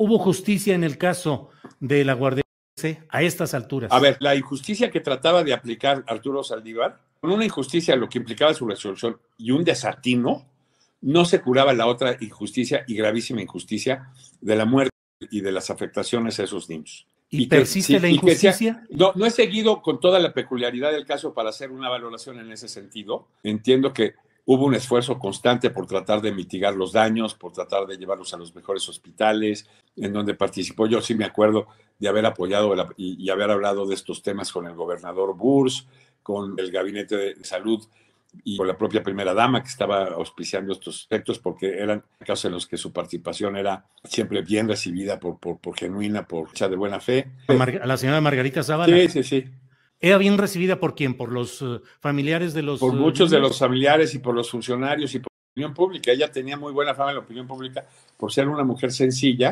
¿Hubo justicia en el caso de la Guardia a estas alturas? A ver, la injusticia que trataba de aplicar Arturo Saldívar, con una injusticia lo que implicaba su resolución y un desatino, no se curaba la otra injusticia y gravísima injusticia de la muerte y de las afectaciones a esos niños. ¿Y, persiste la injusticia? no, no he seguido con toda la peculiaridad del caso para hacer una valoración en ese sentido. Entiendo que hubo un esfuerzo constante por tratar de mitigar los daños, por tratar de llevarlos a los mejores hospitales, en donde participó. Yo sí me acuerdo de haber apoyado y, haber hablado de estos temas con el gobernador Burs, con el gabinete de salud y con la propia primera dama que estaba auspiciando estos efectos, porque eran casos en los que su participación era siempre bien recibida por, por, por genuina, por hecha de buena fe. A la señora Margarita Zavala. Sí, sí, sí. ¿Era bien recibida por quién? ¿Por los eh, familiares de los... Por eh, muchos de los familiares y por los funcionarios y por la opinión pública. Ella tenía muy buena fama en la opinión pública por ser una mujer sencilla,